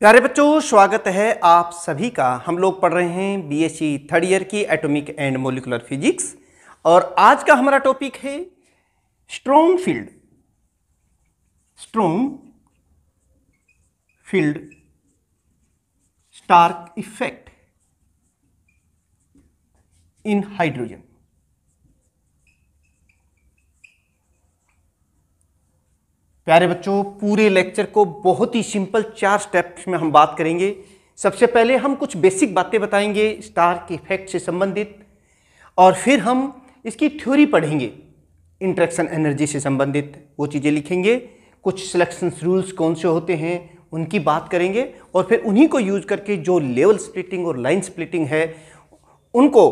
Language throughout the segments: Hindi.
प्यारे बच्चों स्वागत है आप सभी का हम लोग पढ़ रहे हैं बीएससी थर्ड ईयर की एटॉमिक एंड मोलिकुलर फिजिक्स और आज का हमारा टॉपिक है strong field strong field Stark effect in hydrogen प्यारे बच्चों पूरे लेक्चर को बहुत ही सिंपल चार स्टेप्स में हम बात करेंगे सबसे पहले हम कुछ बेसिक बातें बताएंगे स्टार के इफेक्ट से संबंधित और फिर हम इसकी थ्योरी पढ़ेंगे इंट्रैक्शन एनर्जी से संबंधित वो चीज़ें लिखेंगे कुछ सिलेक्शन रूल्स कौन से होते हैं उनकी बात करेंगे और फिर उन्हीं को यूज करके जो लेवल स्प्लिटिंग और लाइन स्प्लिटिंग है उनको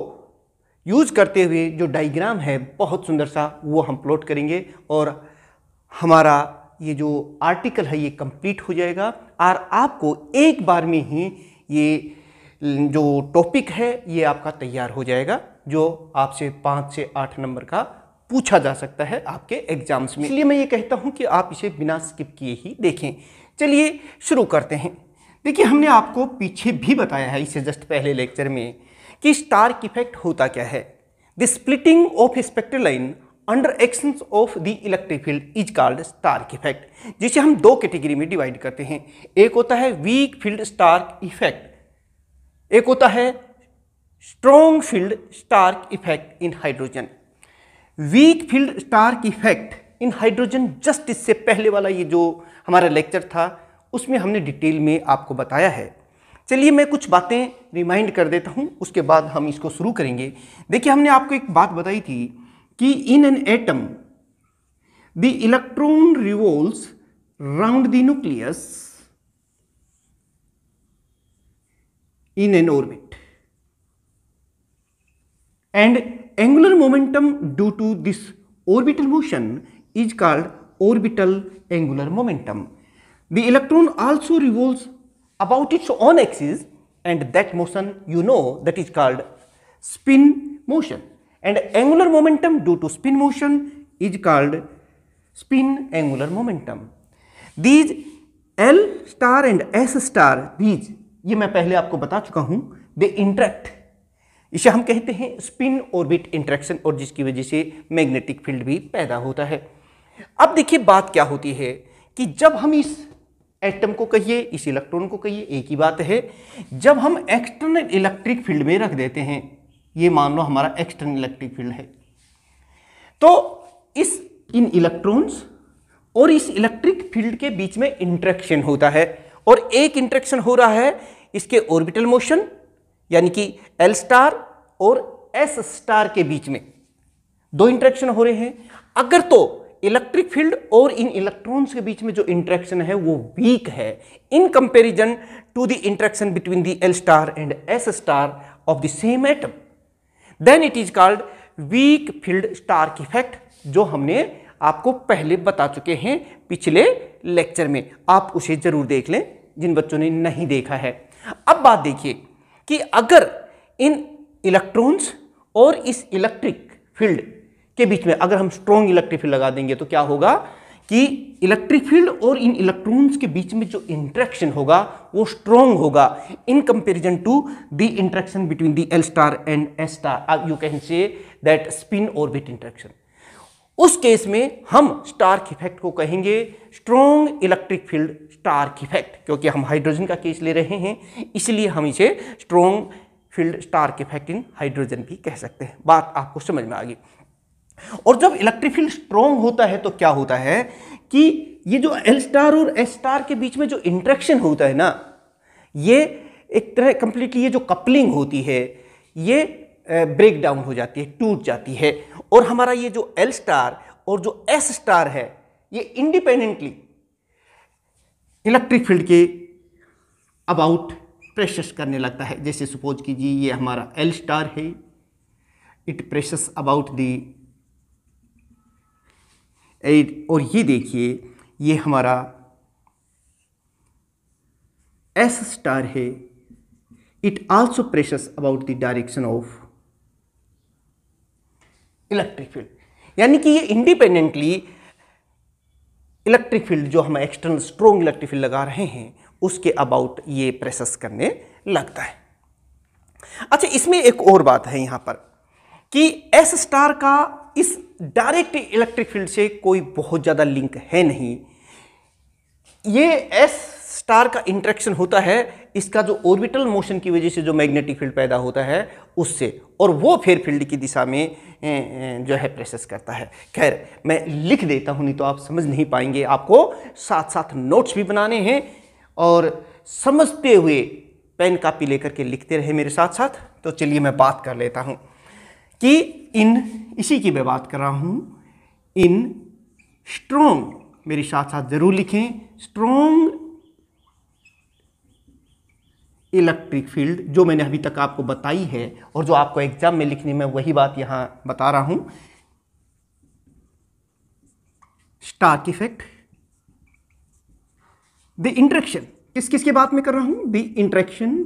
यूज करते हुए जो डायग्राम है बहुत सुंदर सा वो हम प्लॉट करेंगे और हमारा ये जो आर्टिकल है ये कंप्लीट हो जाएगा और आपको एक बार में ही ये जो टॉपिक है ये आपका तैयार हो जाएगा जो आपसे पाँच से आठ नंबर का पूछा जा सकता है आपके एग्जाम्स में इसलिए मैं ये कहता हूँ कि आप इसे बिना स्किप किए ही देखें चलिए शुरू करते हैं देखिए हमने आपको पीछे भी बताया है इसे जस्ट पहले लेक्चर में कि स्टार्क इफेक्ट होता क्या है the splitting of spectral line under actions of the electric field is called Stark effect जिसे हम दो कैटेगरी में डिवाइड करते हैं एक होता है वीक फील्ड स्टार्क इफेक्ट एक होता है strong field Stark effect in hydrogen weak field Stark effect in hydrogen just इससे पहले वाला ये जो हमारा लेक्चर था उसमें हमने डिटेल में आपको बताया है चलिए मैं कुछ बातें रिमाइंड कर देता हूँ उसके बाद हम इसको शुरू करेंगे देखिए हमने आपको एक बात बताई थी कि in an atom the electron revolves round the nucleus in an orbit and angular momentum due to this orbital motion is called orbital angular momentum. The electron also revolves about its own axis and that motion you know that is called spin motion. And angular momentum due to spin motion is called spin angular momentum these L star and S star these ये मैं पहले आपको बता चुका हूं दे इंट्रैक्ट इसे हम कहते हैं स्पिन ऑर्बिट इंट्रैक्शन और जिसकी वजह से मैग्नेटिक फील्ड भी पैदा होता है अब देखिए बात क्या होती है कि जब हम इस एटम को कहिए इस इलेक्ट्रॉन को कहिए एक ही बात है जब हम एक्सटर्नल इलेक्ट्रिक फील्ड में रख देते हैं ये मान लो हमारा एक्सटर्नल इलेक्ट्रिक फील्ड है तो इस इन इलेक्ट्रॉन्स और इस इलेक्ट्रिक फील्ड के बीच में इंट्रैक्शन होता है और एक इंट्रैक्शन हो रहा है इसके ऑर्बिटल मोशन यानी कि एल स्टार और एस स्टार के बीच में दो इंट्रैक्शन हो रहे हैं अगर तो इलेक्ट्रिक फील्ड और इन इलेक्ट्रॉन्स के बीच में जो इंट्रैक्शन है वो वीक है in comparison to the interaction between the L star and S star of the same atom then it is called weak field Stark effect जो हमने आपको पहले बता चुके हैं पिछले लेक्चर में आप उसे जरूर देख लें जिन बच्चों ने नहीं देखा है अब बात देखिए कि अगर इन इलेक्ट्रॉन्स और इस इलेक्ट्रिक फील्ड के बीच में अगर हम स्ट्रॉन्ग इलेक्ट्रिक फील्ड लगा देंगे तो क्या होगा कि इलेक्ट्रिक फील्ड और इन इलेक्ट्रॉन्स के बीच में जो इंट्रैक्शन होगा वो स्ट्रॉन्ग होगा in comparison to the interaction between the L star and S star you can say that spin orbit interaction उस केस में हम स्टार्क इफेक्ट को कहेंगे strong electric field Stark effect क्योंकि हम हाइड्रोजन का केस ले रहे हैं इसलिए हम इसे strong field Stark effect in hydrogen भी कह सकते हैं बात आपको समझ में आ गई और जब इलेक्ट्रिक फील्ड स्ट्रोंग होता है तो क्या होता है कि ये जो एल स्टार और एस स्टार के बीच में जो इंट्रैक्शन होता है ना ये एक तरह कंप्लीटली ये जो कपलिंग होती है ये ब्रेक डाउन हो जाती है टूट जाती है और हमारा ये जो एल स्टार और जो एस स्टार है ये इंडिपेंडेंटली इलेक्ट्रिक फील्ड के अबाउट प्रेशस करने लगता है जैसे सपोज कीजिए ये हमारा एल स्टार है इट प्रेशस अबाउट दी और ये देखिए ये हमारा एस स्टार है it also precess about the direction of electric field यानी कि ये इंडिपेंडेंटली इलेक्ट्रिक फील्ड जो हम एक्सटर्नल स्ट्रोंग इलेक्ट्रिक फील्ड लगा रहे हैं उसके अबाउट ये प्रेसस करने लगता है अच्छा इसमें एक और बात है यहां पर कि एस स्टार का इस डायरेक्ट इलेक्ट्रिक फील्ड से कोई बहुत ज़्यादा लिंक है नहीं ये एस स्टार का इंट्रैक्शन होता है इसका जो ऑर्बिटल मोशन की वजह से जो मैग्नेटिक फील्ड पैदा होता है उससे और वो फेयर फील्ड की दिशा में जो है प्रेसेस करता है खैर मैं लिख देता हूँ नहीं तो आप समझ नहीं पाएंगे आपको साथ साथ नोट्स भी बनाने हैं और समझते हुए पेन कापी लेकर के लिखते रहे मेरे साथ साथ तो चलिए मैं बात कर लेता हूँ कि इन इसी की मैं बात कर रहा हूँ इन स्ट्रोंग मेरे साथ साथ ज़रूर लिखें स्ट्रोंग इलेक्ट्रिक फील्ड जो मैंने अभी तक आपको बताई है और जो आपको एग्जाम में लिखनी में वही बात यहां बता रहा हूं स्टार्क इफेक्ट द इंट्रेक्शन किस किस की बात में कर रहा हूं the interaction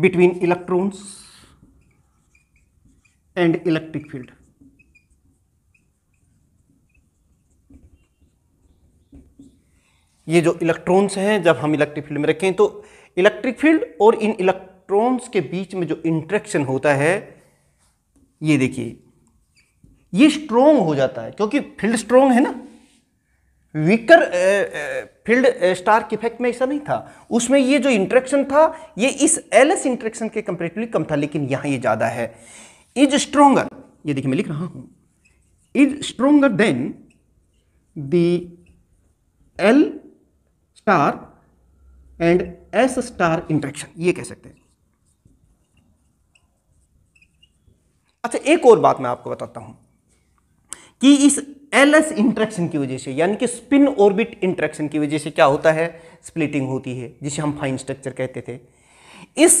between electrons and electric field ये जो इलेक्ट्रॉन्स हैं जब हम इलेक्ट्रिक फील्ड में रखें तो इलेक्ट्रिक फील्ड और इन इलेक्ट्रॉन्स के बीच में जो इंट्रैक्शन होता है ये देखिए ये स्ट्रोंग हो जाता है क्योंकि फील्ड स्ट्रोंग है ना वीकर फील्ड स्टार के इफेक्ट में ऐसा नहीं था उसमें ये जो इंट्रैक्शन था ये इस एलएस इंट्रैक्शन के कंपेरेटिवली कम था लेकिन यहाँ ये ज़्यादा है इज स्ट्रोंगर ये देखिए मैं लिख रहा हूं is stronger than the L star and S star interaction ये कह सकते हैं अच्छा एक और बात मैं आपको बताता हूं कि इस एल एस इंट्रैक्शन की वजह से यानी कि स्पिन ऑर्बिट इंट्रैक्शन की वजह से क्या होता है स्प्लिटिंग होती है जिसे हम फाइन स्ट्रक्चर कहते थे इस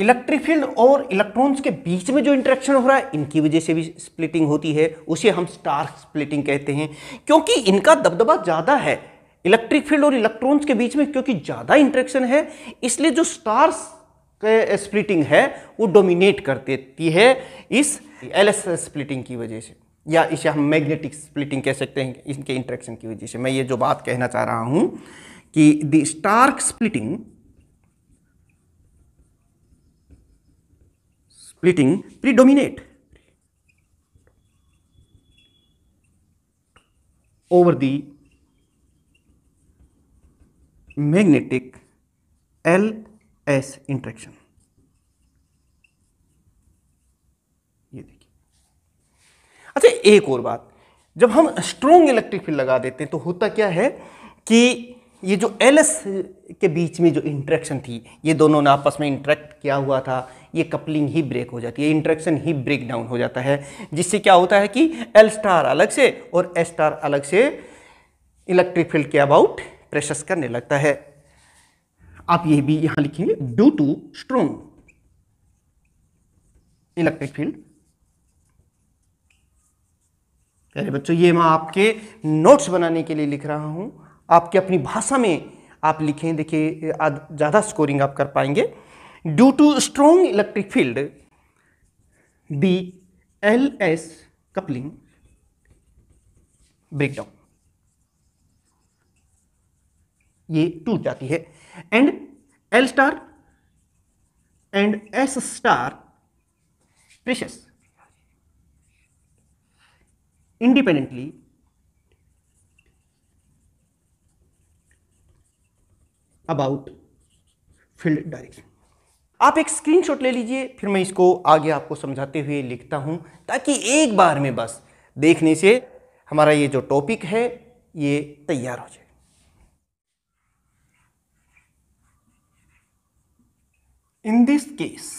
इलेक्ट्रिक फील्ड और इलेक्ट्रॉन्स के बीच में जो इंटरेक्शन हो रहा है इनकी वजह से भी स्प्लिटिंग होती है उसे हम स्टार स्प्लिटिंग कहते हैं क्योंकि इनका दबदबा ज़्यादा है इलेक्ट्रिक फील्ड और इलेक्ट्रॉन्स के बीच में क्योंकि ज़्यादा इंटरेक्शन है इसलिए जो स्टार्स स्प्लिटिंग है वो डोमिनेट कर देती है इस एल स्प्लिटिंग की वजह से या इसे हम मैग्नेटिक स्प्लिटिंग कह सकते हैं इनके इंट्रैक्शन की वजह से मैं ये जो बात कहना चाह रहा हूँ कि the Stark splitting splitting predominate over the magnetic L-S interaction. ये देखिए अच्छा एक और बात जब हम स्ट्रोंग इलेक्ट्रिक फील्ड लगा देते हैं तो होता क्या है कि ये जो एल के बीच में जो इंट्रैक्शन थी ये दोनों ने आपस में इंट्रैक्ट किया हुआ था ये कपलिंग ही ब्रेक हो जाती है इंट्रैक्शन ही ब्रेक डाउन हो जाता है जिससे क्या होता है कि एल स्टार अलग से और एस स्टार अलग से इलेक्ट्रिक फील्ड के अबाउट प्रेशस करने लगता है आप ये भी यहां लिखेंगे due to strong electric field अरे बच्चों ये मैं आपके नोट्स बनाने के लिए लिख रहा हूं आपके अपनी भाषा में आप लिखें देखिए ज़्यादा स्कोरिंग आप कर पाएंगे due to strong electric field B L S coupling breakdown ये टूट जाती है and L star and S star precess independently about field direction आप एक स्क्रीनशॉट ले लीजिए फिर मैं इसको आगे आपको समझाते हुए लिखता हूँ ताकि एक बार में बस देखने से हमारा ये जो टॉपिक है ये तैयार हो जाए इन दिस केस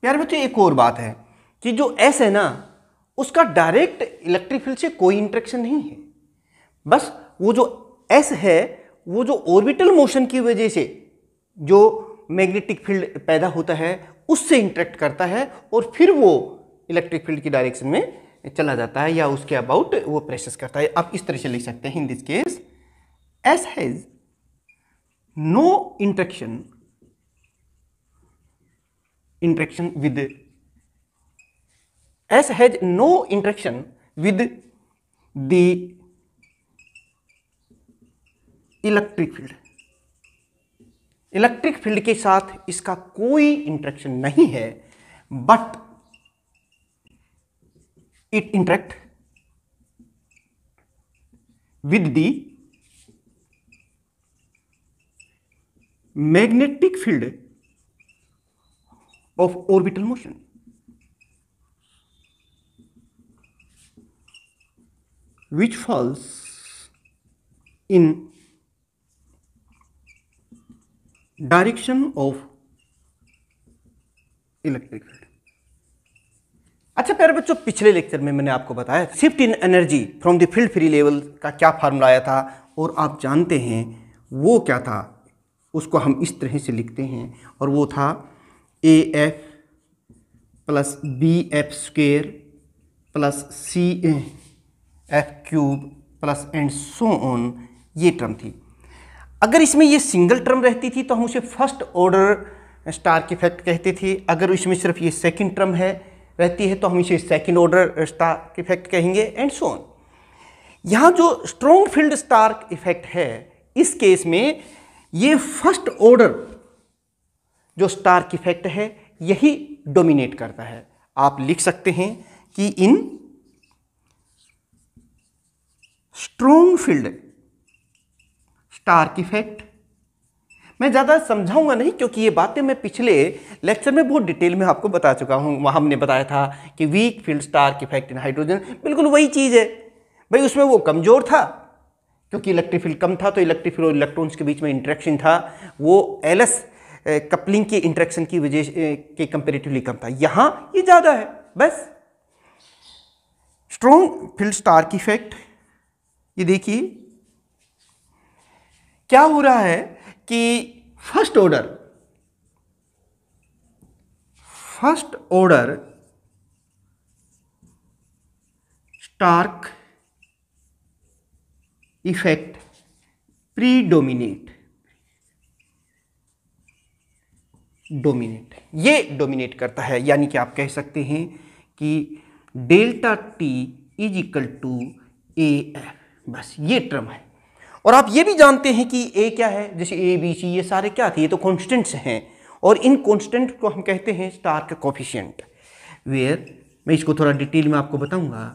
प्यार बच्चों एक और बात है कि जो एस है ना उसका डायरेक्ट इलेक्ट्रिक फील्ड से कोई इंट्रेक्शन नहीं है बस वो जो एस है वो जो ऑर्बिटल मोशन की वजह से जो मैग्नेटिक फील्ड पैदा होता है उससे इंटरेक्ट करता है और फिर वो इलेक्ट्रिक फील्ड की डायरेक्शन में चला जाता है या उसके अबाउट वो प्रेशस करता है आप इस तरह से लिख सकते हैं in this case S has no interaction interaction with S has no interaction with the electric field electric field के साथ इसका कोई इंट्रैक्शन नहीं है but it interact with the magnetic field of orbital motion which falls in direction of electric field अच्छा प्यारे बच्चों पिछले लेक्चर में मैंने आपको बताया shift in energy from the field free level का क्या फार्मूला आया था और आप जानते हैं वो क्या था उसको हम इस तरह से लिखते हैं और वो था A F plus B F square plus C F cube plus and so on ये टर्म थी अगर इसमें ये सिंगल टर्म रहती थी तो हम उसे फर्स्ट ऑर्डर स्टार के फैक्ट कहते थे अगर इसमें सिर्फ ये सेकंड टर्म है रहती है तो हम इसे सेकंड ऑर्डर स्टार इफेक्ट कहेंगे एंड सो ऑन यहाँ जो स्ट्रॉन्ग फील्ड स्टार इफेक्ट है इस केस में ये फर्स्ट ऑर्डर जो स्टार इफेक्ट है यही डोमिनेट करता है आप लिख सकते हैं कि in strong field Stark effect मैं ज़्यादा समझाऊंगा नहीं क्योंकि ये बातें मैं पिछले लेक्चर में बहुत डिटेल में आपको बता चुका हूँ वहाँ हमने बताया था कि weak field Stark effect in hydrogen बिल्कुल वही चीज़ है भाई उसमें वो कमज़ोर था क्योंकि इलेक्ट्रिक फील्ड कम था तो इलेक्ट्रिक और इलेक्ट्रॉन्स के बीच में इंट्रैक्शन था वो एल कपलिंग की इंट्रैक्शन की वजह के कंपेरेटिवली कम था यहाँ ये ज़्यादा है बस स्ट्रॉन्ग फील्ड स्टार्क इफेक्ट ये देखिए क्या हो रहा है कि first order first order Stark effect predominate dominate ये डोमिनेट करता है यानी कि आप कह सकते हैं कि delta T is equal to A F बस ये टर्म है और आप ये भी जानते हैं कि ए क्या है जैसे ए बी सी ये सारे क्या थे ये तो कॉन्स्टेंट्स हैं और इन कॉन्स्टेंट को हम कहते हैं स्टार का कॉफिशियंट वेयर मैं इसको थोड़ा डिटेल में आपको बताऊंगा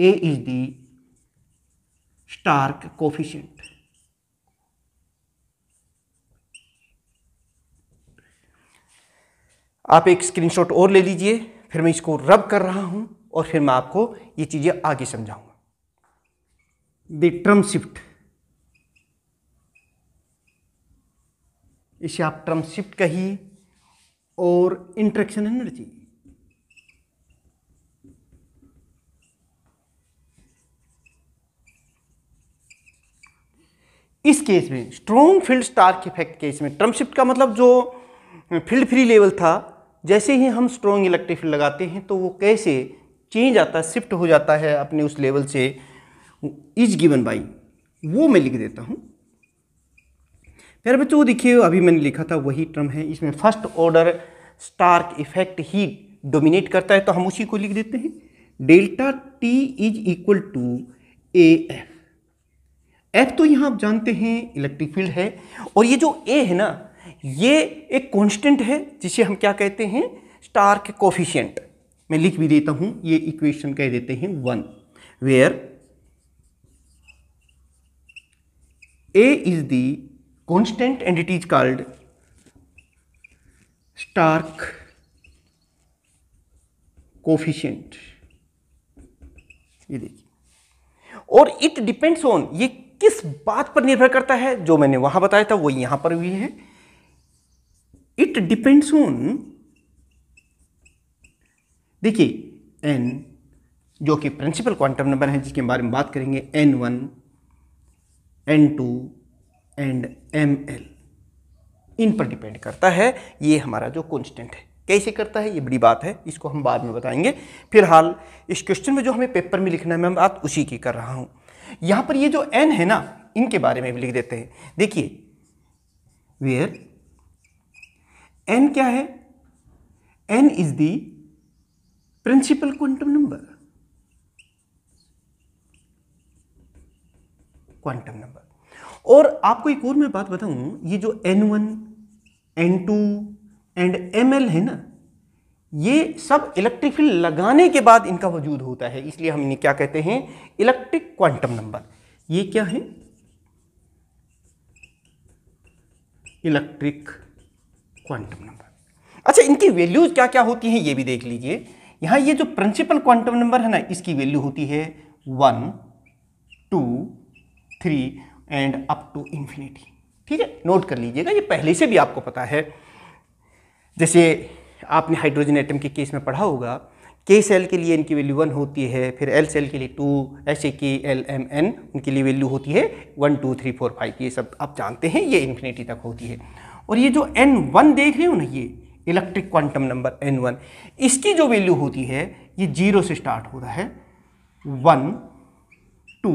A is the Stark coefficient आप एक स्क्रीनशॉट और ले लीजिए फिर मैं इसको रब कर रहा हूं और फिर मैं आपको ये चीज़ें आगे समझाऊंगा द ट्रम शिफ्ट इसे आप ट्रम शिफ्ट कहिए और इंट्रेक्शन एनर्जी इस केस में strong field Stark effect case में ट्रम शिफ्ट का मतलब जो फील्ड फ्री लेवल था जैसे ही हम स्ट्रॉन्ग इलेक्ट्रिक फील्ड लगाते हैं तो वो कैसे चेंज आता है शिफ्ट हो जाता है अपने उस लेवल से इज गिवन बाई वो मैं लिख देता हूँ प्यारे बच्चों तो देखिए अभी मैंने लिखा था वही टर्म है इसमें फर्स्ट ऑर्डर स्टार्क इफेक्ट ही डोमिनेट करता है तो हम उसी को लिख देते हैं delta T is equal to A F F तो यहाँ आप जानते हैं इलेक्ट्रिक फील्ड है और ये जो ए है ना ये एक कॉन्स्टेंट है जिसे हम क्या कहते हैं स्टार्क कोफिशियंट मैं लिख भी देता हूं ये इक्वेशन कह देते हैं one where A is the constant and it is called Stark coefficient ये देखिए और इट डिपेंड्स ऑन ये किस बात पर निर्भर करता है जो मैंने वहां बताया था वो यहां पर भी है इट डिपेंड्स ऑन देखिए एन जो कि प्रिंसिपल क्वांटम नंबर है जिसके बारे में बात करेंगे N one N two and M L इन पर डिपेंड करता है ये हमारा जो कॉन्स्टेंट है कैसे करता है ये बड़ी बात है इसको हम बाद में बताएंगे फिलहाल इस क्वेश्चन में जो हमें पेपर में लिखना है मैं बात उसी की कर रहा हूँ यहाँ पर ये जो एन है ना इनके बारे में भी लिख देते हैं देखिए वेयर एन क्या है n is the principal quantum number quantum number और आपको एक और मैं बात बताऊं ये जो n one N two and M l है ना ये सब इलेक्ट्रिक फील्ड लगाने के बाद इनका वजूद होता है इसलिए हम इन्हें क्या कहते हैं इलेक्ट्रिक क्वांटम नंबर ये क्या है इलेक्ट्रिक क्वांटम नंबर अच्छा इनकी वैल्यूज क्या क्या होती हैं ये भी देख लीजिए यहां ये जो प्रिंसिपल क्वांटम नंबर है ना इसकी वैल्यू होती है one two three and up to infinity ठीक है नोट कर लीजिएगा ये पहले से भी आपको पता है जैसे आपने हाइड्रोजन एटम के केस में पढ़ा होगा के सेल के लिए इनकी वैल्यू वन होती है फिर एल सेल के लिए टू ऐसे के एल एम एन उनके लिए वैल्यू होती है one two three four five ये सब आप जानते हैं ये इन्फिनिटी तक होती है और ये जो एन वन देख रहे हो ना ये electric quantum number n one इसकी जो वैल्यू होती है ये जीरो से स्टार्ट हो रहा है वन टू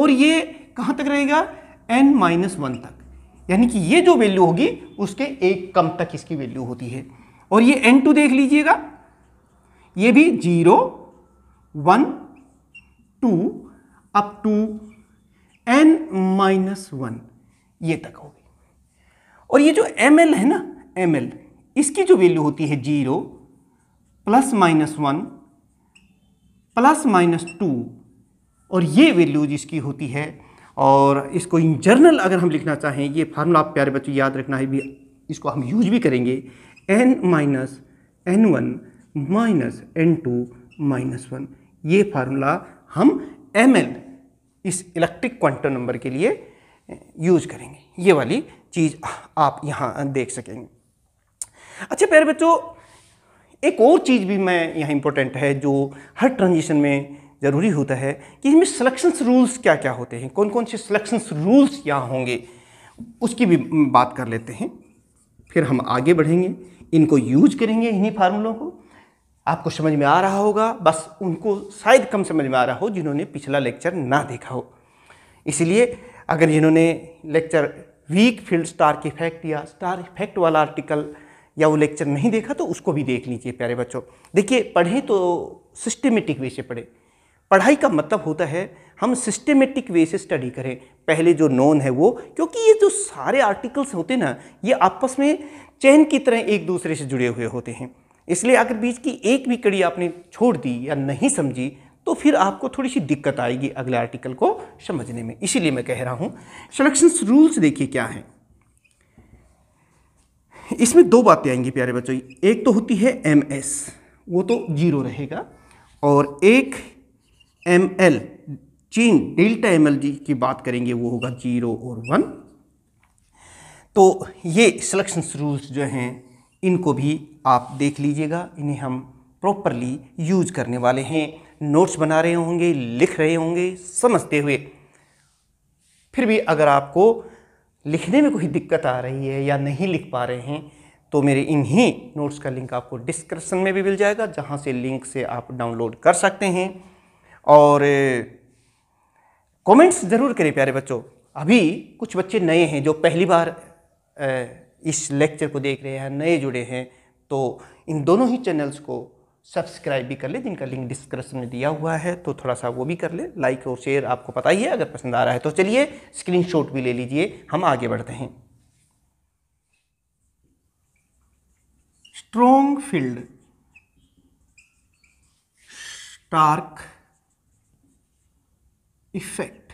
और ये कहाँ तक रहेगा एन माइनस वन तक यानी कि ये जो वैल्यू होगी उसके एक कम तक इसकी वैल्यू होती है और ये एन टू देख लीजिएगा ये भी zero one two up to n minus one ये तक होगी और ये जो एम एल है ना एम एल इसकी जो वैल्यू होती है zero plus minus one plus minus two और ये वैल्यू जिसकी होती है और इसको इन जर्नल अगर हम लिखना चाहें ये फार्मूला आप प्यारे बच्चों याद रखना है भी इसको हम यूज भी करेंगे n minus n one minus n two minus one ये फार्मूला हम एम एल इस इलेक्ट्रिक क्वांटम नंबर के लिए यूज करेंगे ये वाली चीज़ आप यहाँ देख सकेंगे अच्छा प्यारे बच्चों एक और चीज़ भी मैं यहाँ इम्पोर्टेंट है जो हर ट्रांजिशन में ज़रूरी होता है कि इसमें सिलेक्शंस रूल्स क्या क्या होते हैं कौन कौन से सिलेक्शंस रूल्स यहाँ होंगे उसकी भी बात कर लेते हैं फिर हम आगे बढ़ेंगे इनको यूज करेंगे इन्हीं फार्मूलों को आपको समझ में आ रहा होगा बस उनको शायद कम समझ में आ रहा हो जिन्होंने पिछला लेक्चर ना देखा हो इसलिए अगर जिन्होंने लेक्चर वीक फील्ड स्टार के इफेक्ट या स्टार इफेक्ट वाला आर्टिकल या वो लेक्चर नहीं देखा तो उसको भी देख लीजिए प्यारे बच्चों देखिए पढ़ें तो सिस्टमेटिक वे से पढ़ें पढ़ाई का मतलब होता है हम सिस्टेमेटिक वे से स्टडी करें पहले जो नॉन है वो क्योंकि ये जो सारे आर्टिकल्स होते हैं ना ये आपस में चैन की तरह एक दूसरे से जुड़े हुए होते हैं इसलिए अगर बीच की एक भी कड़ी आपने छोड़ दी या नहीं समझी तो फिर आपको थोड़ी सी दिक्कत आएगी अगले आर्टिकल को समझने में इसीलिए मैं कह रहा हूँ सिलेक्शन रूल्स देखिए क्या है इसमें दो बातें आएंगी प्यारे बच्चों एक तो होती है एम वो तो जीरो रहेगा और एक एम एल चीन डेल्टा एम एल जी की बात करेंगे वो होगा जीरो और वन तो ये सिलेक्शन रूल्स जो हैं इनको भी आप देख लीजिएगा इन्हें हम प्रॉपरली यूज करने वाले हैं नोट्स बना रहे होंगे लिख रहे होंगे समझते हुए फिर भी अगर आपको लिखने में कोई दिक्कत आ रही है या नहीं लिख पा रहे हैं तो मेरे इन्हीं नोट्स का लिंक आपको डिस्क्रिप्शन में भी मिल जाएगा जहाँ से लिंक से आप डाउनलोड कर सकते हैं और कमेंट्स ज़रूर करें प्यारे बच्चों अभी कुछ बच्चे नए हैं जो पहली बार इस लेक्चर को देख रहे हैं नए जुड़े हैं तो इन दोनों ही चैनल्स को सब्सक्राइब भी कर ले जिनका लिंक डिस्क्रिप्शन में दिया हुआ है तो थोड़ा सा वो भी कर ले लाइक और शेयर आपको पता ही है अगर पसंद आ रहा है तो चलिए स्क्रीनशॉट भी ले लीजिए हम आगे बढ़ते हैं strong field Stark effect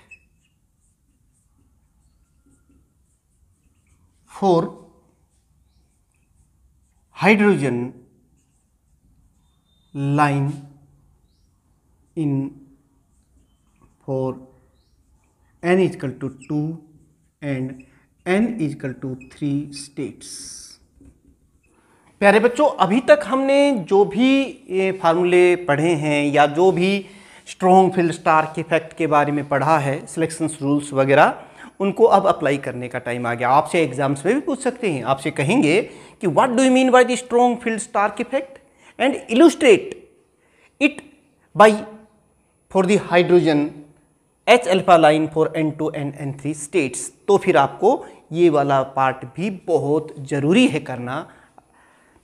for hydrogen line in for n is equal to 2 and n is equal to 3 states प्यारे बच्चों अभी तक हमने जो भी फार्मूले पढ़े हैं या जो भी स्ट्रॉन्ग फील्ड स्टार के इफेक्ट के बारे में पढ़ा है सिलेक्शन रूल्स वगैरह उनको अब अप्लाई करने का टाइम आ गया आपसे एग्जाम्स में भी पूछ सकते हैं आपसे कहेंगे कि what do you mean by the strong field star effect and illustrate it by for the hydrogen H alpha line for n two n n three states तो फिर आपको ये वाला पार्ट भी बहुत ज़रूरी है करना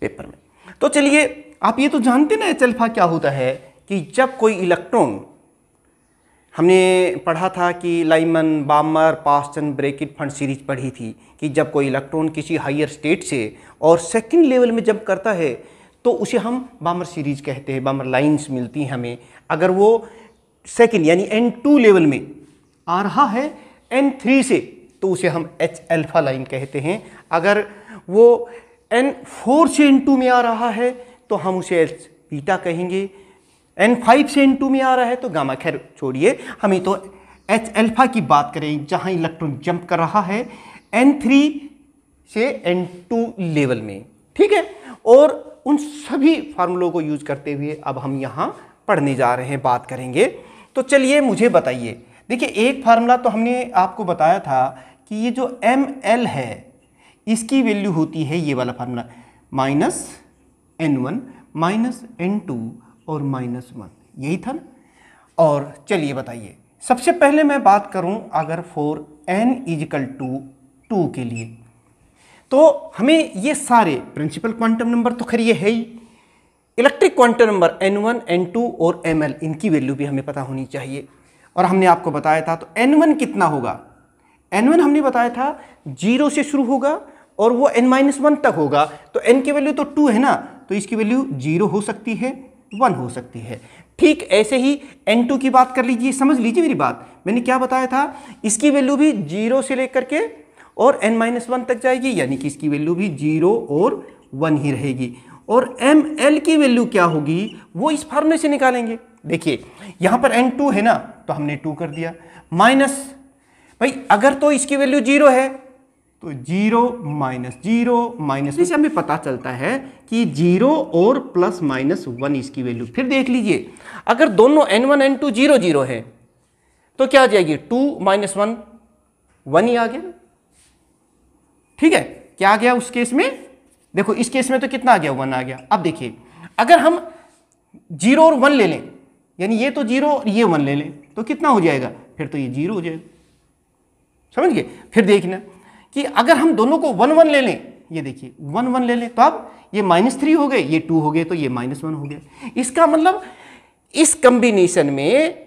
पेपर में तो चलिए आप ये तो जानते ना एच अल्फा क्या होता है कि जब कोई इलेक्ट्रॉन हमने पढ़ा था कि Lyman Balmer Paschen Brackett Pfund series पढ़ी थी कि जब कोई इलेक्ट्रॉन किसी हायर स्टेट से और सेकंड लेवल में जब करता है तो उसे हम बामर सीरीज कहते हैं बामर लाइंस मिलती हैं हमें अगर वो सेकंड यानी एन टू लेवल में आ रहा है एन थ्री से तो उसे हम एच अल्फ़ा लाइन कहते हैं अगर वो एन फोर से एन टू में आ रहा है तो हम उसे एच बीटा कहेंगे एन फाइव से एन टू में आ रहा है तो गामा खैर छोड़िए हमें तो एच एल्फा की बात करें जहाँ इलेक्ट्रॉन जंप कर रहा है एन थ्री से एन टू लेवल में ठीक है और उन सभी फार्मूलों को यूज करते हुए अब हम यहाँ पढ़ने जा रहे हैं बात करेंगे तो चलिए मुझे बताइए देखिए एक फार्मूला तो हमने आपको बताया था कि ये जो एम एल है इसकी वैल्यू होती है ये वाला formula minus n one minus n two और माइनस वन यही था ना और चलिए बताइए सबसे पहले मैं बात करूं अगर for n equal to two के लिए तो हमें ये सारे प्रिंसिपल क्वांटम नंबर तो खैर ये है ही electric quantum number n one N two और एम एल इनकी वैल्यू भी हमें पता होनी चाहिए और हमने आपको बताया था तो एन वन कितना होगा एन वन हमने बताया था जीरो से शुरू होगा और वो एन माइनस वन तक होगा तो एन की वैल्यू तो टू है ना तो इसकी वैल्यू जीरो हो सकती है वन हो सकती है ठीक ऐसे ही एन टू की बात कर लीजिए समझ लीजिए मेरी बात मैंने क्या बताया था इसकी वैल्यू भी जीरो से लेकर के और एन माइनस वन तक जाएगी यानी कि इसकी वैल्यू भी जीरो और वन ही रहेगी और एम एल की वैल्यू क्या होगी वो इस फार्मूले से निकालेंगे देखिए यहाँ पर एन टू है ना तो हमने टू कर दिया माइनस भाई अगर तो इसकी वैल्यू जीरो है तो जीरो माइनस जीरो माइनस इसे हमें पता चलता है कि जीरो और प्लस माइनस वन इसकी वैल्यू फिर देख लीजिए अगर दोनों n one N two zero zero है तो क्या आ जाएगी टू माइनस वन वन ही आ गया ठीक है क्या आ गया उस केस में देखो इस केस में तो कितना आ गया वन आ गया अब देखिए अगर हम जीरो और वन ले लें यानी ये तो जीरो और ये वन ले लें तो कितना हो जाएगा फिर तो ये जीरो हो जाएगा समझ गए फिर देखना कि अगर हम दोनों को वन वन ले लें ये देखिए वन वन ले लें तो अब ये माइनस थ्री हो गए ये टू हो गए तो ये माइनस वन हो गया इसका मतलब इस कंबिनेशन में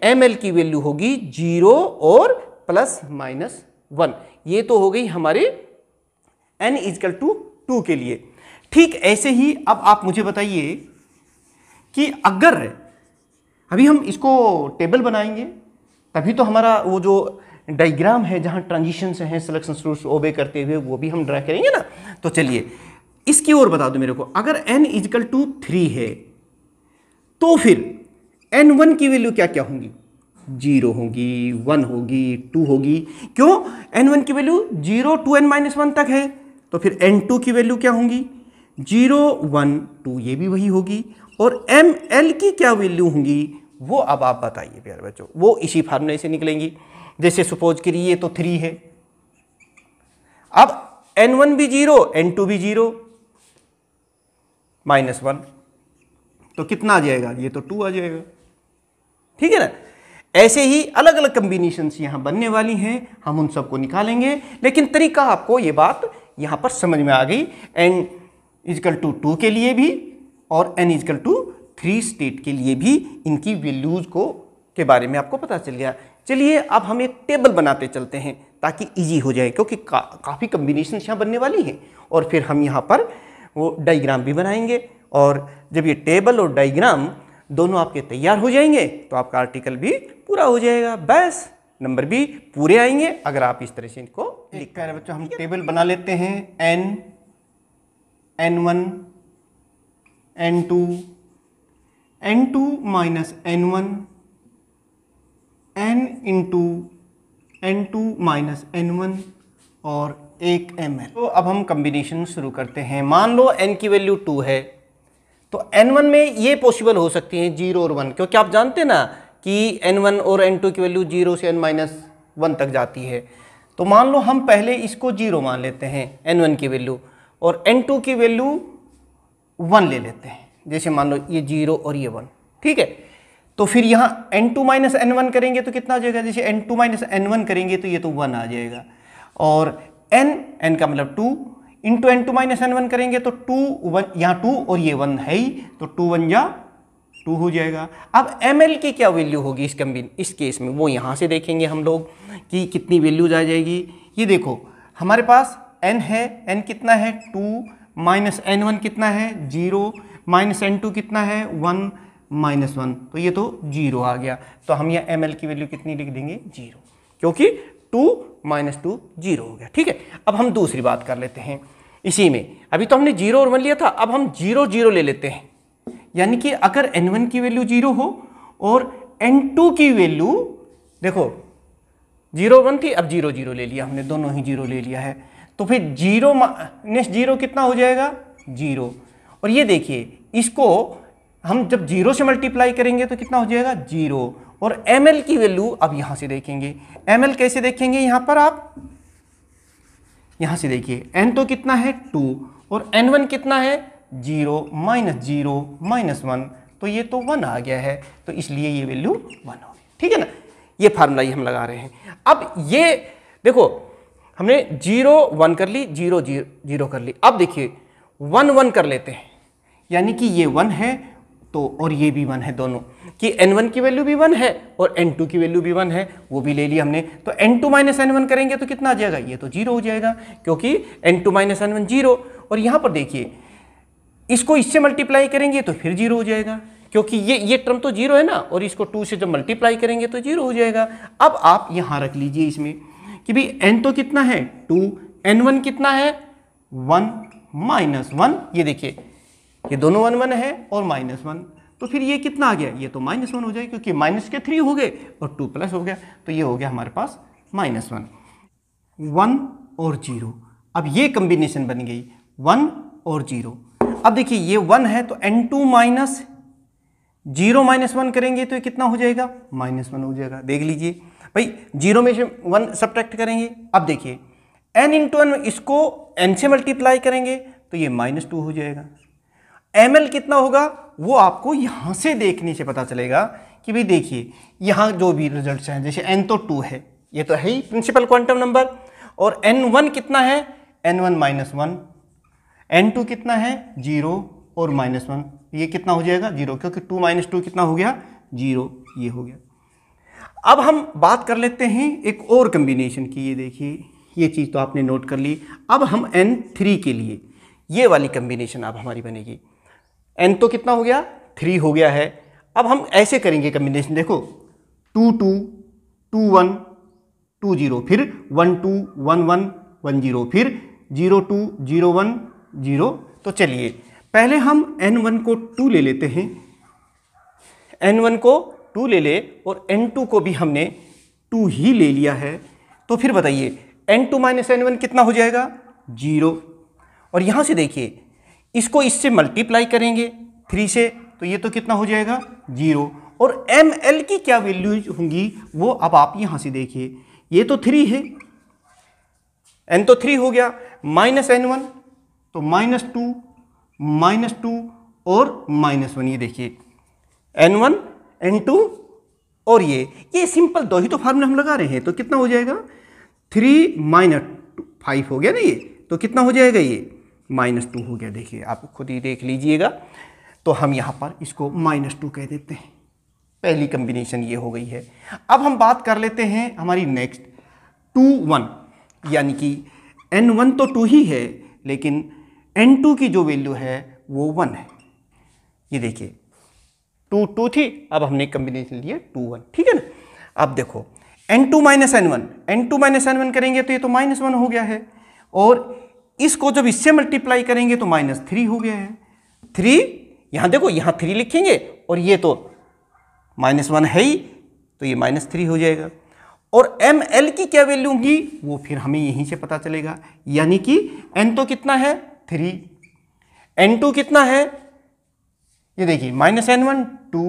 एम एल की वैल्यू होगी जीरो और प्लस माइनस वन ये तो हो गई हमारे एन इजकल टू टू के लिए ठीक ऐसे ही अब आप मुझे बताइए कि अगर अभी हम इसको टेबल बनाएंगे तभी तो हमारा वो जो डायग्राम है जहाँ ट्रांजिशन से हैं सिलेक्शन रूल्स ओबे करते हुए वो भी हम ड्रा करेंगे ना तो चलिए इसकी ओर बता दो मेरे को अगर एन इजकल टू थ्री है तो फिर एन वन की वैल्यू क्या क्या होंगी जीरो होगी वन होगी टू होगी क्यों एन वन की value zero to n minus one तक है तो फिर एन टू की वैल्यू क्या होंगी जीरो वन टू ये भी वही होगी और एम एल की क्या वैल्यू होंगी वो अब आप बताइए प्यारे बच्चों वो इसी फार्मूले से निकलेंगी जैसे सपोज करिए तो थ्री है अब एन वन भी जीरो एन टू भी जीरो माइनस वन तो कितना आ जाएगा ये तो टू आ जाएगा ठीक है ना ऐसे ही अलग अलग कंबिनेशन यहां बनने वाली हैं हम उन सबको निकालेंगे लेकिन तरीका आपको ये बात यहां पर समझ में आ गई एन इजकल टू टू के लिए भी और n equal to three state के लिए भी इनकी वैल्यूज़ को के बारे में आपको पता चल गया चलिए अब हम एक टेबल बनाते चलते हैं ताकि इजी हो जाए क्योंकि का, काफ़ी कम्बिनेशन यहाँ बनने वाली हैं और फिर हम यहाँ पर वो डाइग्राम भी बनाएंगे और जब ये टेबल और डाइग्राम दोनों आपके तैयार हो जाएंगे तो आपका आर्टिकल भी पूरा हो जाएगा बस नंबर भी पूरे आएंगे अगर आप इस तरह से इनको लिख कर बच्चों हम टेबल बना लेते हैं n n one N two n two minus n one n into n two minus n one और एक एम एल तो अब हम कम्बिनेशन शुरू करते हैं मान लो एन की वैल्यू टू है तो एन वन में ये पॉसिबल हो सकती है जीरो और वन क्योंकि आप जानते हैं ना कि एन वन और एन टू की वैल्यू जीरो से एन माइनस वन तक जाती है तो मान लो हम पहले इसको जीरो मान लेते हैं एन वन की वैल्यू और एन टू की वैल्यू वन ले लेते हैं जैसे मान लो ये जीरो और ये वन ठीक है तो फिर यहाँ n two minus n one करेंगे तो कितना हो जाएगा जैसे n two minus n one करेंगे तो ये तो वन आ जाएगा और एन एन का मतलब two in two n two minus n one करेंगे तो टू वन यहाँ टू और ये वन है ही तो टू वन जा टू हो जाएगा अब एम एल की क्या वैल्यू होगी इस कम्बिन इस केस में वो यहाँ से देखेंगे हम लोग कि कितनी वैल्यूज आ जाएगी ये देखो हमारे पास एन है एन कितना है टू माइनस एन वन कितना है जीरो माइनस एन टू कितना है वन माइनस वन तो ये तो जीरो आ गया तो हम यहाँ एम की वैल्यू कितनी लिख देंगे जीरो क्योंकि टू माइनस टू जीरो हो गया ठीक है अब हम दूसरी बात कर लेते हैं इसी में अभी तो हमने जीरो और वन लिया था अब हम जीरो जीरो ले लेते हैं यानी कि अगर एन वन की वैल्यू जीरो हो और एन टू की वैल्यू देखो जीरो वन थी अब जीरो जीरो ले लिया हमने दोनों ही जीरो ले लिया है तो फिर जीरो माइनस जीरो कितना हो जाएगा जीरो और ये देखिए इसको हम जब जीरो से मल्टीप्लाई करेंगे तो कितना हो जाएगा जीरो और एम की वैल्यू अब यहां से देखेंगे एम कैसे देखेंगे यहां पर आप यहां से देखिए एन तो कितना है टू और एन वन कितना है zero minus zero minus one तो ये तो वन आ गया है तो इसलिए ये वैल्यू वन हो गई ठीक है ना ये फार्मूला ही हम लगा रहे हैं अब ये देखो हमने जीरो वन कर ली जीरो जीरो कर ली अब देखिए वन वन कर लेते हैं यानी कि ये वन है तो और ये भी वन है दोनों कि n1 की वैल्यू भी वन है और n2 की वैल्यू भी वन है वो भी ले लिया हमने तो n2 टू माइनस एन करेंगे तो कितना आ जाएगा ये तो जीरो हो जाएगा क्योंकि n2 to minus N zero और यहाँ पर देखिए इसको इससे मल्टीप्लाई करेंगे तो फिर जीरो हो जाएगा क्योंकि ये ये टर्म तो जीरो है ना और इसको टू से जब मल्टीप्लाई करेंगे तो जीरो हो जाएगा अब आप यहाँ रख लीजिए इसमें कि भाई एन तो कितना है टू एन वन कितना है वन माइनस वन ये देखिए ये दोनों वन वन है और माइनस वन तो फिर ये कितना आ गया ये तो माइनस वन हो जाएगा क्योंकि माइनस के थ्री हो गए और टू प्लस हो गया तो ये हो गया हमारे पास माइनस वन वन और जीरो अब ये कम्बिनेशन बन गई वन और जीरो अब देखिए ये वन है तो n two minus zero minus one करेंगे तो ये कितना हो जाएगा माइनस वन हो जाएगा देख लीजिए भाई जीरो में से वन सब्ट्रैक्ट करेंगे अब देखिए एन इंटू एन इसको एन से मल्टीप्लाई करेंगे तो ये माइनस टू हो जाएगा एम कितना होगा वो आपको यहाँ से देखने से पता चलेगा कि भाई देखिए यहाँ जो भी रिजल्ट हैं जैसे एन तो टू है ये तो है ही प्रिंसिपल क्वांटम नंबर और एन वन कितना है n one minus one N two कितना है जीरो और माइनस वन ये कितना हो जाएगा जीरो क्योंकि टू माइनस टू कितना हो गया जीरो ये हो गया अब हम बात कर लेते हैं एक और कम्बिनेशन की ये देखिए ये चीज़ तो आपने नोट कर ली अब हम एन थ्री के लिए ये वाली कम्बिनेशन आप हमारी बनेगी एन तो कितना हो गया थ्री हो गया है अब हम ऐसे करेंगे कम्बिनेशन देखो two two two one two zero फिर one two one one one zero फिर zero two zero one zero तो चलिए पहले हम एन वन को टू ले लेते हैं एन वन को टू ले ले और एन टू को भी हमने टू ही ले लिया है तो फिर बताइए n two minus n one कितना हो जाएगा जीरो और यहाँ से देखिए इसको इससे मल्टीप्लाई करेंगे थ्री से तो ये तो कितना हो जाएगा जीरो और एम एल की क्या वैल्यूज होंगी वो अब आप यहाँ से देखिए ये तो थ्री है एन तो थ्री हो गया माइनस एन वन तो माइनस टू माइनस टू और माइनस वन ये देखिए एन वन एन टू और ये ये सिंपल दो ही तो फार्मूला हम लगा रहे हैं तो कितना हो जाएगा थ्री माइनस फाइव हो गया ना ये तो कितना हो जाएगा ये माइनस टू हो गया देखिए आप खुद ही देख लीजिएगा तो हम यहाँ पर इसको माइनस टू कह देते हैं पहली कम्बिनेशन ये हो गई है अब हम बात कर लेते हैं हमारी नेक्स्ट टू वन यानी कि एन वन तो टू ही है लेकिन एन टू की जो वैल्यू है वो वन है ये देखिए टू टू थी अब हमने कम्बिनेशन लिया टू वन ठीक है ना अब देखो n two minus n one N two minus n one करेंगे तो ये तो माइनस वन हो गया है और इसको जब इससे मल्टीप्लाई करेंगे तो माइनस थ्री हो गया है थ्री यहां देखो यहां थ्री लिखेंगे और ये तो माइनस वन है ही तो ये माइनस थ्री हो जाएगा और एम एल की क्या वैल्यू होगी वो फिर हमें यहीं से पता चलेगा यानी कि एन तो कितना है थ्री एन टू कितना है ये देखिए minus n one two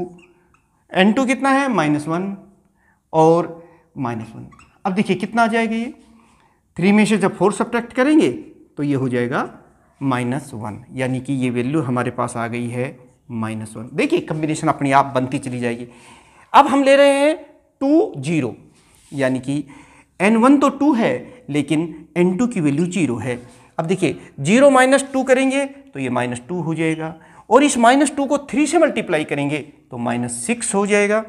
n two कितना है माइनस वन और माइनस वन अब देखिए कितना आ जाएगा ये थ्री में से जब फोर सब्ट्रैक्ट करेंगे तो ये हो जाएगा माइनस वन यानी कि ये वैल्यू हमारे पास आ गई है माइनस वन देखिए कम्बिनेशन अपने आप बनती चली जाएगी अब हम ले रहे हैं टू जीरो यानी कि एन वन तो टू है लेकिन एन टू की वैल्यू जीरो है अब देखिए जीरो माइनस टू करेंगे तो ये माइनस टू हो जाएगा और इस माइनस टू को थ्री से मल्टीप्लाई करेंगे तो माइनस सिक्स हो जाएगा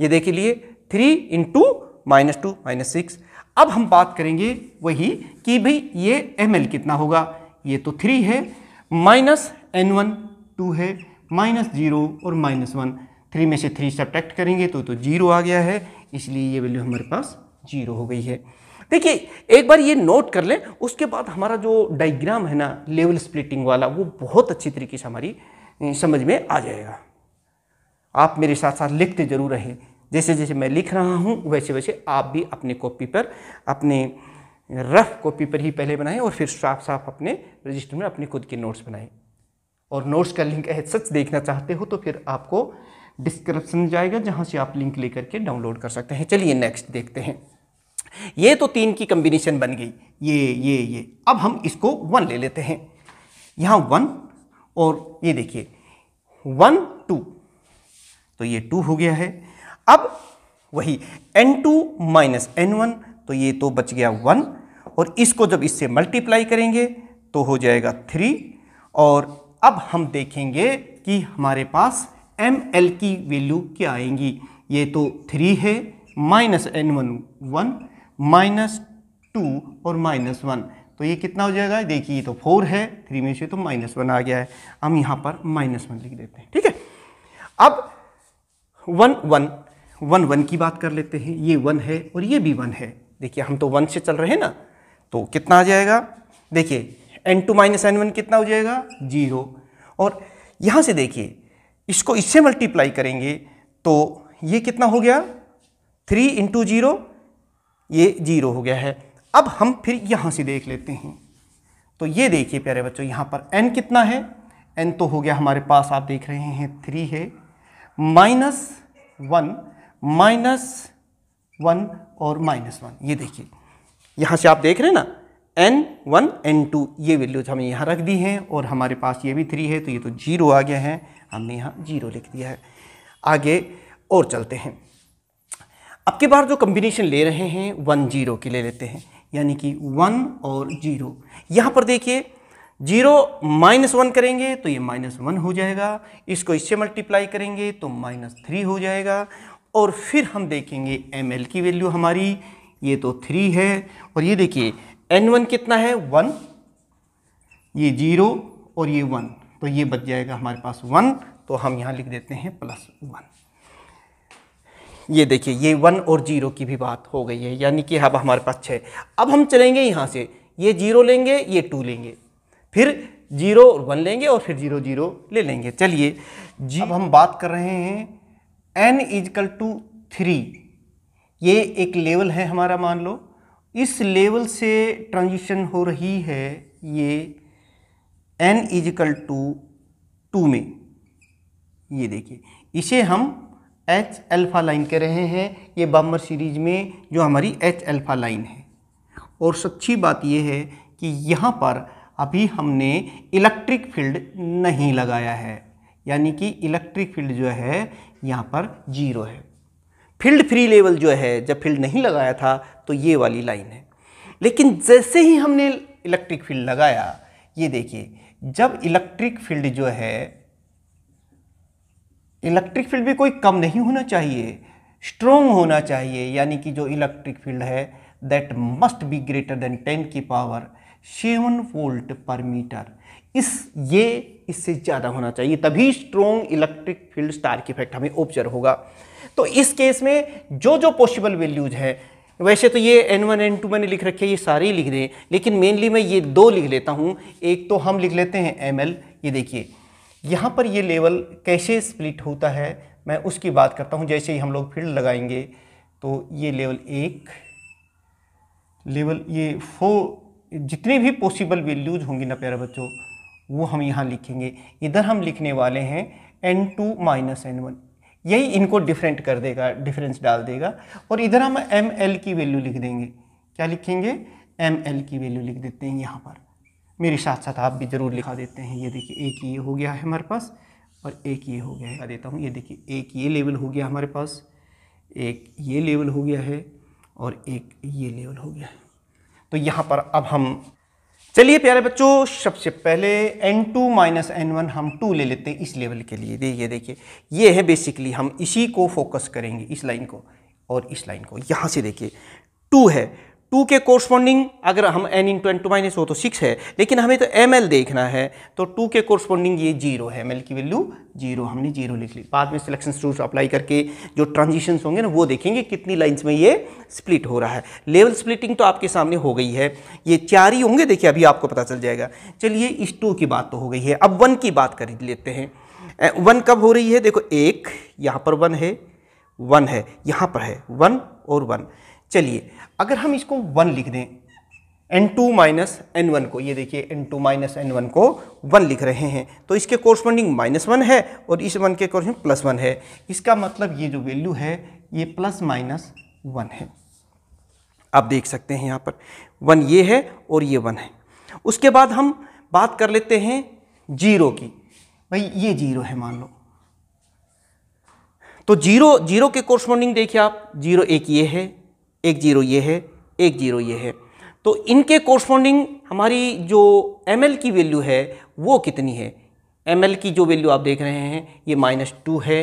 ये देखिए लिए three into minus two minus six अब हम बात करेंगे वही कि भाई ये एम कितना होगा ये तो थ्री है माइनस एन वन टू है माइनस जीरो और माइनस वन थ्री में से थ्री सब्ट्रैक्ट करेंगे तो तो जीरो आ गया है इसलिए ये वैल्यू हमारे पास जीरो हो गई है देखिए एक बार ये नोट कर लें उसके बाद हमारा जो डायग्राम है ना लेवल स्प्लिटिंग वाला वो बहुत अच्छी तरीके से हमारी समझ में आ जाएगा आप मेरे साथ साथ लिखते जरूर रहें जैसे जैसे मैं लिख रहा हूँ वैसे वैसे आप भी अपने कॉपी पर अपने रफ कॉपी पर ही पहले बनाएं और फिर साफ साफ अपने रजिस्टर में अपने खुद के नोट्स बनाएं और नोट्स का लिंक है सच देखना चाहते हो तो फिर आपको डिस्क्रिप्शन जाएगा जहाँ से आप लिंक लेकर के डाउनलोड कर सकते हैं चलिए नेक्स्ट देखते हैं ये तो तीन की कम्बिनेशन बन गई ये ये ये अब हम इसको वन ले लेते हैं यहाँ वन और ये देखिए वन टू तो ये टू हो गया है अब वही n two minus n one तो ये तो बच गया वन और इसको जब इससे मल्टीप्लाई करेंगे तो हो जाएगा थ्री और अब हम देखेंगे कि हमारे पास एम एल की वैल्यू क्या आएंगी ये तो थ्री है minus n one one minus two और माइनस वन तो ये कितना हो जाएगा देखिए ये तो फोर है थ्री में से तो माइनस वन आ गया है हम यहाँ पर माइनस वन लिख देते हैं ठीक है अब वन वन वन वन की बात कर लेते हैं ये वन है और ये भी वन है देखिए हम तो वन से चल रहे हैं ना तो कितना आ जाएगा देखिए n two minus n one कितना हो जाएगा जीरो और यहाँ से देखिए इसको इससे मल्टीप्लाई करेंगे तो ये कितना हो गया थ्री इंटू जीरो ये जीरो हो गया है अब हम फिर यहाँ से देख लेते हैं तो ये देखिए प्यारे बच्चों यहाँ पर एन कितना है एन तो हो गया हमारे पास आप देख रहे हैं थ्री है माइनस वन माइनस वन और माइनस वन ये देखिए यहाँ से आप देख रहे हैं ना एन वन एन टू ये वैल्यूज हमें यहाँ रख दी हैं और हमारे पास ये भी थ्री है तो ये तो जीरो आ गया है हमने यहाँ जीरो लिख दिया है आगे और चलते हैं अब के बार जो कम्बिनेशन ले रहे हैं वन जीरो के ले लेते हैं यानी कि वन और जीरो यहाँ पर देखिए जीरो माइनस वन करेंगे तो ये माइनस वन हो जाएगा इसको इससे मल्टीप्लाई करेंगे तो माइनस थ्री हो जाएगा और फिर हम देखेंगे एम एल की वैल्यू हमारी ये तो थ्री है और ये देखिए एन वन कितना है वन ये जीरो और ये वन तो ये बच जाएगा हमारे पास वन तो हम यहाँ लिख देते हैं प्लस वन ये देखिए ये वन और जीरो की भी बात हो गई है यानी कि अब हमारे पास छः अब हम चलेंगे यहाँ से ये जीरो लेंगे ये टू लेंगे फिर जीरो और वन लेंगे और फिर जीरो जीरो ले लेंगे चलिए जी अब हम बात कर रहे हैं एन इजकल टू थ्री ये एक लेवल है हमारा मान लो इस लेवल से ट्रांजिशन हो रही है ये एन इजकल टू टू में ये देखिए इसे हम एच अल्फ़ा लाइन कह रहे हैं ये बामर सीरीज में जो हमारी एच अल्फ़ा लाइन है और सच्ची बात यह है कि यहाँ पर अभी हमने इलेक्ट्रिक फील्ड नहीं लगाया है यानी कि इलेक्ट्रिक फील्ड जो है यहाँ पर जीरो है फील्ड फ्री लेवल जो है जब फील्ड नहीं लगाया था तो ये वाली लाइन है लेकिन जैसे ही हमने इलेक्ट्रिक फील्ड लगाया ये देखिए जब इलेक्ट्रिक फील्ड जो है इलेक्ट्रिक फील्ड भी कोई कम नहीं होना चाहिए स्ट्रोंग होना चाहिए यानी कि जो इलेक्ट्रिक फील्ड है that must be greater than ten की पावर सेवन वोल्ट पर मीटर इस ये इससे ज़्यादा होना चाहिए तभी स्ट्रॉन्ग इलेक्ट्रिक फील्ड की इफेक्ट हमें ऑब्जर्व होगा तो इस केस में जो जो पॉसिबल वैल्यूज हैं वैसे तो ये एन वन एन टू मैंने लिख रखे ये सारे ही लिख दें लेकिन मेनली मैं ये दो लिख लेता हूँ एक तो हम लिख लेते हैं एम एल ये देखिए यहाँ पर ये लेवल कैसे स्प्लिट होता है मैं उसकी बात करता हूँ जैसे ही हम लोग फील्ड लगाएंगे तो ये लेवल एक लेवल ये फो जितने भी पॉसिबल वैल्यूज होंगी ना प्यारे बच्चों वो हम यहाँ लिखेंगे इधर हम लिखने वाले हैं n two minus n one यही इनको डिफरेंट कर देगा डिफरेंस डाल देगा और इधर हम एम एल की वैल्यू लिख देंगे क्या लिखेंगे एम एल की वैल्यू लिख देते हैं यहाँ पर मेरे साथ साथ आप भी ज़रूर लिखा देते हैं ये देखिए एक ये हो गया है हमारे पास और एक ये हो गया है देता हूँ ये देखिए एक ये लेवल हो गया हमारे पास एक ये लेवल हो गया है और एक ये लेवल हो गया है तो यहाँ पर अब हम चलिए प्यारे बच्चों सबसे पहले n two minus n one हम टू ले लेते हैं इस लेवल के लिए देखिए देखिए ये है बेसिकली हम इसी को फोकस करेंगे इस लाइन को और इस लाइन को यहाँ से देखिए टू है टू के कोर्सपॉन्डिंग अगर हम एन इन टू माइनस हो तो सिक्स है लेकिन हमें तो एम एल देखना है तो टू के कोर्सपॉन्डिंग ये जीरो है एम एल की वैल्यू जीरो हमने जीरो लिख ली बाद में सिलेक्शन रूल्स अप्लाई करके जो ट्रांजिशंस होंगे ना वो देखेंगे कितनी लाइंस में ये स्प्लिट हो रहा है लेवल स्प्लिटिंग तो आपके सामने हो गई है ये चार ही होंगे देखिए अभी आपको पता चल जाएगा चलिए इस टू की बात तो हो गई है अब वन की बात कर लेते हैं वन कब हो रही है देखो एक यहाँ पर वन है वन है यहाँ पर है वन और वन चलिए अगर हम इसको वन लिख दें n two minus n one को ये देखिए n two minus n one को वन लिख रहे हैं तो इसके कोर्सपॉन्डिंग माइनस वन है और इस वन के कोर्सपॉन्डिंग प्लस वन है इसका मतलब ये जो वैल्यू है ये प्लस माइनस वन है आप देख सकते हैं यहाँ पर वन ये है और ये वन है उसके बाद हम बात कर लेते हैं जीरो की भाई ये जीरो है मान लो तो जीरो जीरो के कोर्सपॉन्डिंग देखिए आप जीरो एक ये है एक जीरो ये है एक जीरो ये है तो इनके कोरस्पॉन्डिंग हमारी जो एम की वैल्यू है वो कितनी है एम की जो वैल्यू आप देख रहे हैं ये माइनस टू है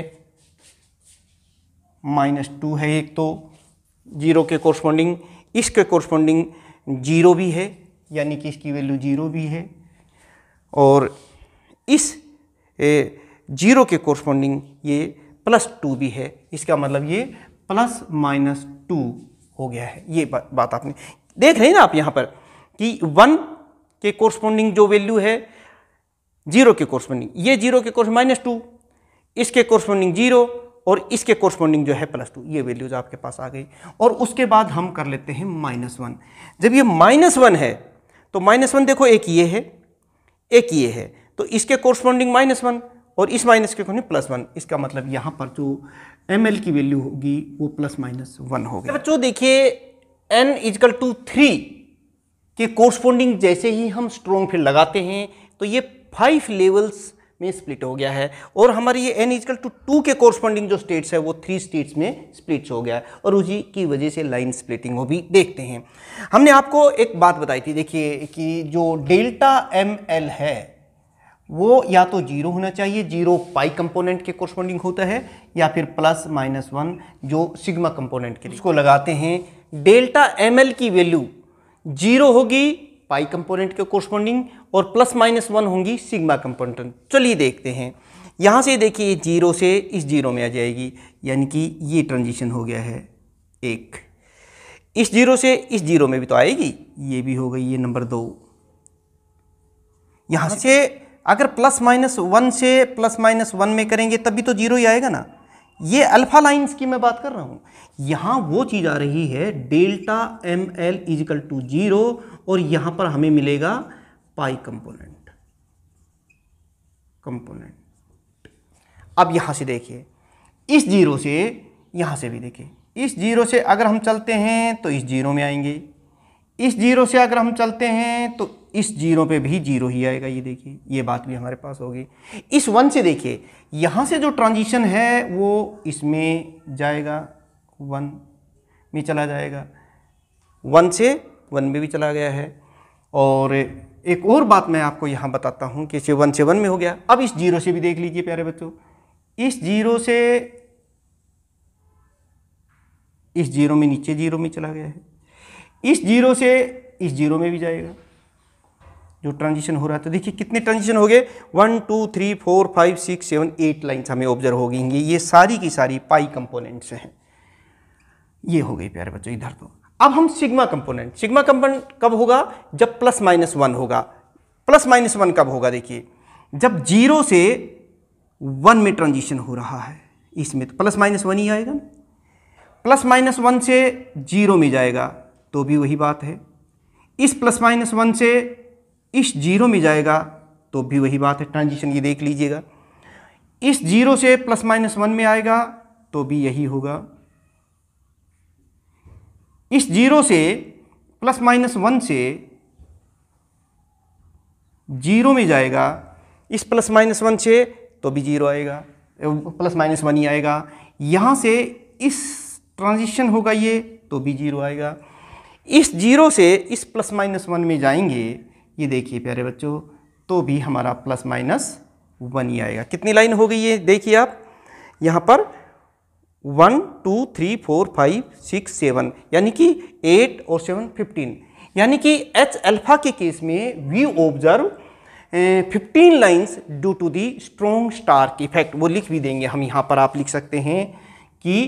माइनस टू है एक तो जीरो के कोरस्पॉन्डिंग इसके कोरस्पॉन्डिंग जीरो भी है यानी कि इसकी वैल्यू जीरो भी है और इस जीरो के कोरस्पॉन्डिंग ये प्लस टू भी है इसका मतलब ये प्लस माइनस टू हो गया है ये बा, बात आपने देख रहे हैं ना आप यहां पर कि वन के कोरस्पोंडिंग जो वैल्यू है जीरो के कोरस्पोंडिंग ये जीरो के कोर्स माइनस टू इसके कोरस्पोंडिंग जीरो और इसके कोरस्पोंडिंग जो है प्लस टू ये वैल्यूज आपके पास आ गई और उसके बाद हम कर लेते हैं माइनस वन जब ये माइनस वन है तो माइनस वन देखो एक ये है एक ये है तो इसके कोरस्पोंडिंग माइनस वन और इस माइनस के कोने प्लस वन इसका मतलब यहाँ पर जो एम की वैल्यू होगी वो प्लस माइनस वन होगी अच्छा, बच्चों देखिए एन इजकल टू थ्री के कोर्सपोंडिंग जैसे ही हम स्ट्रॉन्ग फील्ड लगाते हैं तो ये फाइव लेवल्स में स्प्लिट हो गया है और हमारे ये एन इजकल टू टू के कोर्सपोंडिंग जो स्टेट्स है वो थ्री स्टेट्स में स्प्लिट्स हो गया है और उसी की वजह से लाइन स्प्लिटिंग वो भी देखते हैं हमने आपको एक बात बताई थी देखिए कि जो डेल्टा एम एल है वो या तो जीरो होना चाहिए जीरो पाई कंपोनेंट के कोरस्पॉन्डिंग होता है या फिर प्लस माइनस वन जो सिग्मा कंपोनेंट के उसको लगाते हैं डेल्टा एम की वैल्यू जीरो होगी पाई कंपोनेंट के कोरस्पॉन्डिंग और प्लस माइनस वन होंगी सिग्मा कंपोनेंट चलिए देखते हैं यहाँ से देखिए जीरो से इस जीरो में आ जाएगी यानी कि ये ट्रांजिशन हो गया है एक इस जीरो से इस जीरो में भी तो आएगी ये भी हो गई ये नंबर दो यहाँ से अगर प्लस माइनस वन से प्लस माइनस वन में करेंगे तभी तो जीरो ही आएगा ना ये अल्फा लाइंस की मैं बात कर रहा हूँ यहाँ वो चीज़ आ रही है delta m l equal to zero और यहाँ पर हमें मिलेगा पाई कंपोनेंट कंपोनेंट अब यहाँ से देखिए इस जीरो से यहाँ से भी देखिए इस जीरो से अगर हम चलते हैं तो इस जीरो में आएंगे इस जीरो से अगर हम चलते हैं तो इस जीरो पे भी जीरो ही आएगा ये देखिए ये बात भी हमारे पास होगी इस वन से देखिए यहाँ से जो ट्रांजिशन है वो इसमें जाएगा वन में चला जाएगा वन से वन में भी चला गया है और एक और बात मैं आपको यहाँ बताता हूँ कि वन से वन में हो गया अब इस जीरो से भी देख लीजिए प्यारे बच्चों इस जीरो से इस जीरो में नीचे जीरो में चला गया है इस जीरो से इस जीरो में भी जाएगा जो ट्रांजिशन हो रहा था देखिए कितने ट्रांजिशन हो गए one two three four five six seven eight lines हमें ऑब्जर्व हो गई ये सारी की सारी पाई कंपोनेंट्स हैं ये हो गई प्यारे बच्चों इधर तो अब हम सिग्मा कंपोनेंट सिग्मा कंपोनेंट कब होगा जब प्लस माइनस वन होगा प्लस माइनस वन कब होगा देखिए जब जीरो से वन में ट्रांजिशन हो रहा है इसमें तो प्लस माइनस वन ही आएगा प्लस माइनस वन से जीरो में जाएगा तो भी वही बात है इस प्लस माइनस वन से इस जीरो में जाएगा तो भी वही बात है ट्रांजिशन ये देख लीजिएगा इस जीरो से प्लस माइनस वन में आएगा तो भी यही होगा इस जीरो से प्लस माइनस वन से जीरो में जाएगा इस प्लस माइनस वन से तो भी जीरो आएगा प्लस माइनस वन ही आएगा यहां से इस ट्रांजिशन होगा ये तो भी जीरो आएगा इस जीरो से इस प्लस माइनस वन में जाएंगे ये देखिए प्यारे बच्चों तो भी हमारा प्लस माइनस वन ही आएगा कितनी लाइन हो गई ये देखिए आप यहाँ पर one two three four five six seven यानी कि एट और सेवन फिफ्टीन यानी कि एच अल्फा के केस में we observe fifteen lines due to the strong star effect वो लिख भी देंगे हम यहाँ पर आप लिख सकते हैं कि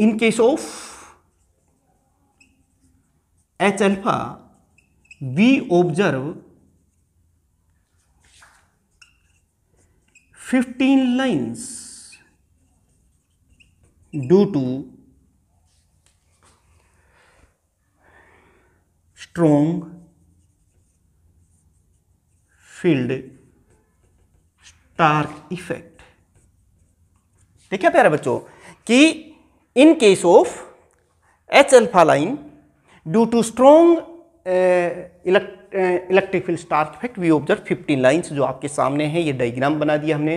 in case of H alpha we observe 15 lines due to strong field Stark effect देखिए प्यारे बच्चों कि in case of H alpha line due to strong electric field star effect we observe 15 lines जो आपके सामने हैं ये डायग्राम बना दिया हमने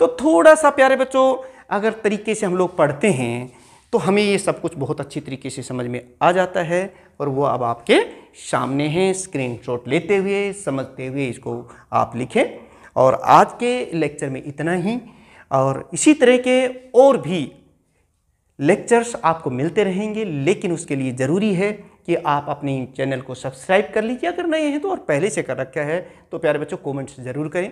तो थोड़ा सा प्यारे बच्चों अगर तरीके से हम लोग पढ़ते हैं तो हमें ये सब कुछ बहुत अच्छी तरीके से समझ में आ जाता है और वो अब आपके सामने हैं स्क्रीनशॉट लेते हुए समझते हुए इसको आप लिखें और आज के लेक्चर में इतना ही और इसी तरह के और भी लेक्चर्स आपको मिलते रहेंगे लेकिन उसके लिए ज़रूरी है कि आप अपने चैनल को सब्सक्राइब कर लीजिए अगर नए हैं तो और पहले से कर रखा है तो प्यारे बच्चों कॉमेंट्स ज़रूर करें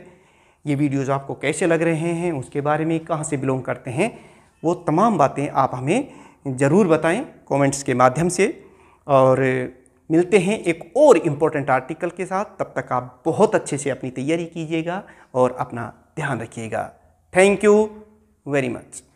ये वीडियोज़ आपको कैसे लग रहे हैं उसके बारे में कहाँ से बिलोंग करते हैं वो तमाम बातें आप हमें ज़रूर बताएं कमेंट्स के माध्यम से और मिलते हैं एक और इम्पोर्टेंट आर्टिकल के साथ तब तक आप बहुत अच्छे से अपनी तैयारी कीजिएगा और अपना ध्यान रखिएगा थैंक यू वेरी मच